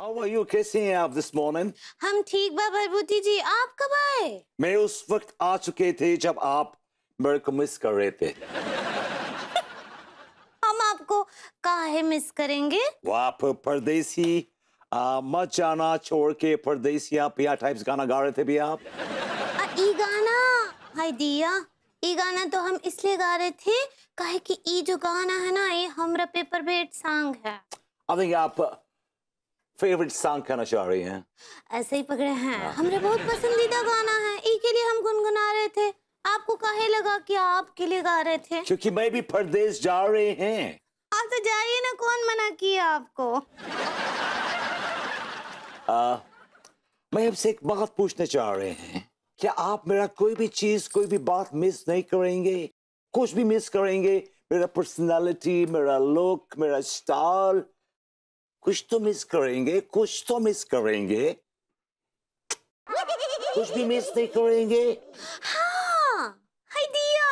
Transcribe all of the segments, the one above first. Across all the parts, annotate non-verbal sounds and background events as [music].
How are you? कैसी हैं आप this morning? हम ठीक बाबा भरभूति जी आप कब आए मैं उस वक्त आ चुके थे जब आप मेरे को मिस कर रहे थे [laughs] हम आपको काहे मिस करेंगे वो आप परदेसी मत जाना छोड़ के परदेसी पिया टाइप्स गाना गा रहे थे भी आप आ, ई गाना हाय दिया ई गाना तो हम इसलिए गा रहे थे काहे कि ई जो गाना है ना ये हमरा पेपर बेट सॉन्ग है अब आप फेवरेट सॉन्ग कहना चाह रही हैं ऐसे ही पकड़े हैं हाँ। हमारे बहुत पसंदीदा गाना है इसके लिए हम गुनगुना रहे थे आपको कहे लगा कि आपके लिए गा रहे थे क्योंकि मैं भी परदेश जा रहे हैं आप तो जाइए ना कौन मना किया आपको आ, मैं आपसे एक बात पूछने चाह रहे हैं क्या आप मेरा कोई भी चीज कोई भी बात मिस नहीं करेंगे कुछ भी मिस करेंगे मेरा पर्सनालिटी मेरा लुक मेरा स्टाइल कुछ तो मिस करेंगे कुछ तो मिस करेंगे कुछ भी मिस नहीं करेंगे हाँ, दिया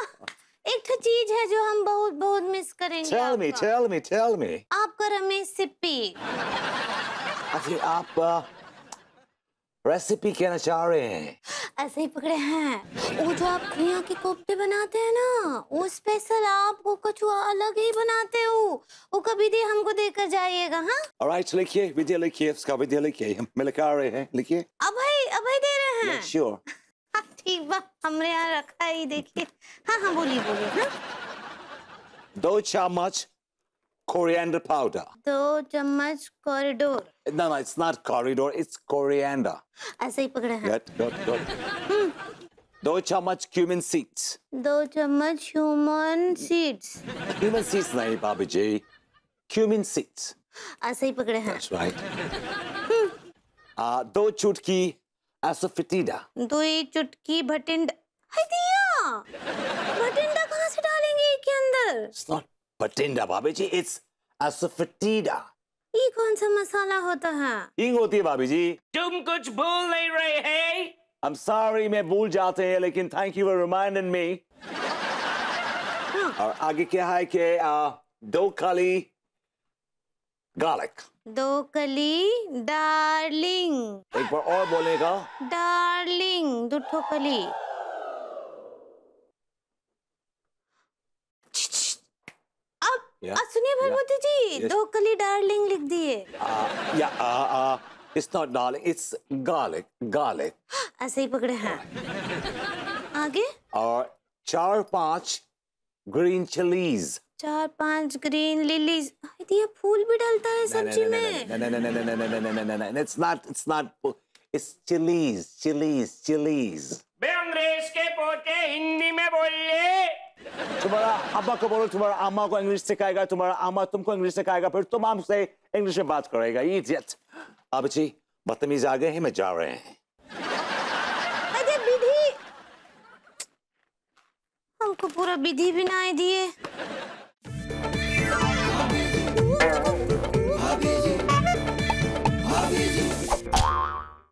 एक चीज है जो हम बहुत बहुत मिस करेंगे tell me, tell me, tell me. आपका रमेश सिप्पी अच्छा आप रेसिपी कहना चाह रहे हैं ऐसे ही पकड़े हैं वो जो आप खिया के कोफ्ते बनाते हैं ना वो स्पेशल आपको कछुआ अलग ही बनाते हो वो कभी दे हमको देकर जाइएगा हाँ ऑलराइट लिखिए विद्या लिखिए उसका विद्या लिखिए हम लिखा रहे हैं लिखिए अभय अभय दे रहे हैं श्योर हाँ, ठीक बा हमने यहाँ रखा ही देखिए हाँ हाँ बोलिए बोलिए हाँ दो चम्मच coriander powder. Two चम्मच corridor. No, no, it's not corridor. It's coriander. ऐसे ही पकड़ा है. Good, good, good. Two चम्मच cumin seeds. Two चम्मच cumin seeds. Cumin seeds no, Baba Ji. Cumin seeds. ऐसे ही पकड़े हैं. That's right. आ, दो चुटकी एसोफिटिडा. दो चुटकी भटिंडा. भटिंडा कहाँ से डालेंगे के अंदर? It's not Batinda, Babaji. It's असफटीडा ये कौन सा मसाला होता है इंग होती है भाभी जी तुम कुछ भूल नहीं रहे हैं I'm sorry मैं भूल जाते हैं लेकिन thank you for reminding me और आगे क्या है कि दो कली गार्लिक दो कली डार्लिंग एक बार और बोलेगा डार्लिंग दो कली सुनिए भगवती जी दो कली डार्लिंग लिख दिए it's not darling it's garlic garlic ऐसे ही पकड़े हैं आगे और चार पांच ग्रीन चिलीज चार पांच ग्रीन लिलीज ये फूल भी डालता है सब्जी में नहीं नहीं नहीं नहीं नहीं नहीं नहीं नहीं it's not it's not it's chillies chillies chillies मैं अंग्रेज के पोते हिंदी में बोलिए तुम्हारा अब्बा को बोलो तुम्हारा अम्मा को इंग्लिश सिखाएगा तुम्हारा अम्मा तुमको इंग्लिश सिखाएगा फिर तुम हमसे इंग्लिश में बात करेगा इज्जत अब जी बदतमीज आ गए हैं मैं जा रहे हैं हमको पूरा विधि भी ना दिए